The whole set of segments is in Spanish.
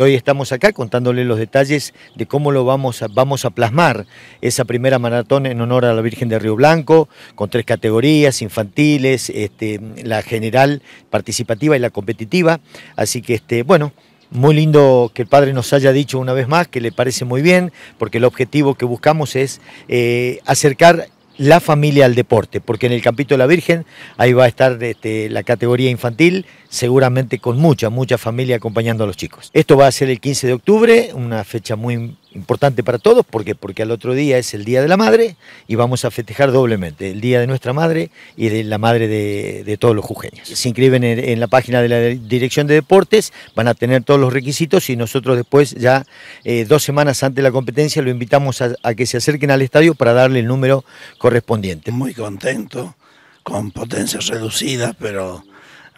Hoy estamos acá contándole los detalles de cómo lo vamos a, vamos a plasmar esa primera maratón en honor a la Virgen de Río Blanco, con tres categorías, infantiles, este, la general, participativa y la competitiva. Así que, este, bueno, muy lindo que el padre nos haya dicho una vez más que le parece muy bien, porque el objetivo que buscamos es eh, acercar la familia al deporte, porque en el Campito de la Virgen ahí va a estar este, la categoría infantil, seguramente con mucha, mucha familia acompañando a los chicos. Esto va a ser el 15 de octubre, una fecha muy importante para todos, ¿por Porque al otro día es el Día de la Madre y vamos a festejar doblemente, el Día de nuestra Madre y de la Madre de, todos los jujeños. Se inscriben en, la página de la Dirección de Deportes, van a tener todos los requisitos y nosotros después ya eh, dos semanas antes de la competencia lo invitamos a, que se acerquen al estadio para darle el número correspondiente. Muy contento, con potencias reducidas, pero...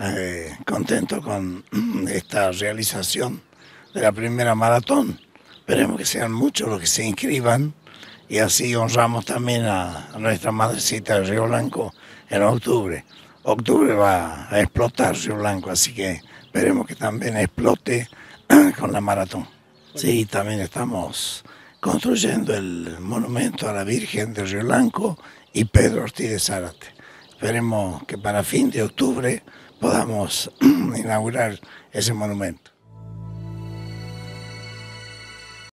Eh, contento con esta realización de la primera maratón. Esperemos que sean muchos los que se inscriban y así honramos también a, nuestra madrecita de Río Blanco en octubre. Octubre va a explotar Río Blanco, así que esperemos que también explote con la maratón. Sí, también estamos construyendo el monumento a la Virgen de Río Blanco y Pedro Ortiz de Zárate. Esperemos que para fin de octubre podamos inaugurar ese monumento.